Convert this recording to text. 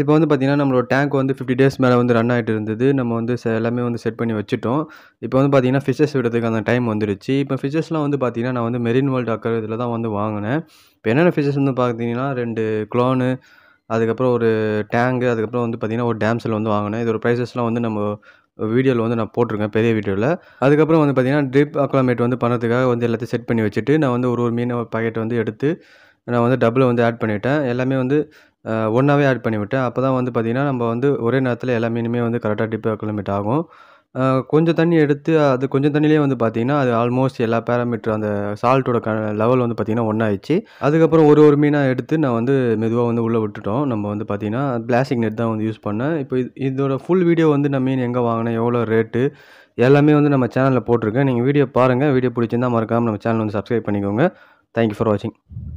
இப்போ வந்து பார்த்திங்கன்னா நம்மளோட டேங்க் வந்து ஃபிஃப்டி டேஸ் மேலே வந்து ரன் ஆகிட்டு இருந்தது நம்ம வந்து எல்லாமே வந்து செட் பண்ணி வச்சுட்டோம் இப்போ வந்து பார்த்திங்கன்னா ஃபிஷஸ் விடுறதுக்கு அந்த டைம் வந்துருச்சு இப்போ ஃபிஷஸ்லாம் வந்து பார்த்திங்கன்னா நான் வந்து மெரின் வேர்ல்டு அக்கர் இதில் தான் வந்து வாங்கினேன் இப்போ என்னென்ன ஃபிஷஸ் வந்து பார்த்தீங்கன்னா ரெண்டு குளோனு அதுக்கப்புறம் ஒரு டேங்கு அதுக்கப்புறம் வந்து பார்த்திங்கன்னா ஒரு டேம்ஸில் வந்து வாங்கினேன் இதோட ப்ரைஸஸ்லாம் வந்து நம்ம வீடியோவில் வந்து நான் போட்டிருக்கேன் பெரிய வீடியோவில் அதுக்கப்புறம் வந்து பார்த்திங்கன்னா ட்ரிப் அக்லாமேட் வந்து பண்ணுறதுக்காக வந்து எல்லாத்தையும் செட் பண்ணி வச்சுட்டு நான் வந்து ஒரு ஒரு மீன் பாக்கெட் வந்து எடுத்து நான் வந்து டபுளை வந்து ஆட் பண்ணிவிட்டேன் எல்லாமே வந்து ஒன்றாவே ஆட் பண்ணிவிட்டேன் அப்போ தான் வந்து பார்த்திங்கன்னா நம்ம வந்து ஒரே நேரத்தில் எல்லா மீனுமே வந்து கரெக்டாக டிப்போ கிளம்பிட் ஆகும் கொஞ்சம் தண்ணி எடுத்து அது கொஞ்சம் தண்ணியிலே வந்து பார்த்திங்கன்னா அது ஆல்மோஸ்ட் எல்லா பேராமீட்டர் அந்த சால்ட்டோட க லெவல் வந்து பார்த்திங்கன்னா ஒன்றாயிடுச்சு அதுக்கப்புறம் ஒரு ஒரு மீனாக எடுத்து நான் வந்து மெதுவாக வந்து உள்ளே விட்டுட்டோம் நம்ம வந்து பார்த்திங்கன்னா பிளாஸ்டிக் நெட் தான் வந்து யூஸ் பண்ணேன் இப்போ இதோட ஃபுல் வீடியோ வந்து நான் மீன் எங்கே வாங்கினேன் எவ்வளோ ரேட்டு எல்லாமே வந்து நம்ம சேனலில் போட்டிருக்கேன் நீங்கள் வீடியோ பாருங்கள் வீடியோ பிடிச்சிருந்தால் மறக்காமல் நம்ம சேனல் வந்து சப்ஸ்கிரைப் பண்ணிக்கோங்க தேங்க்யூ ஃபார் வாட்சிங்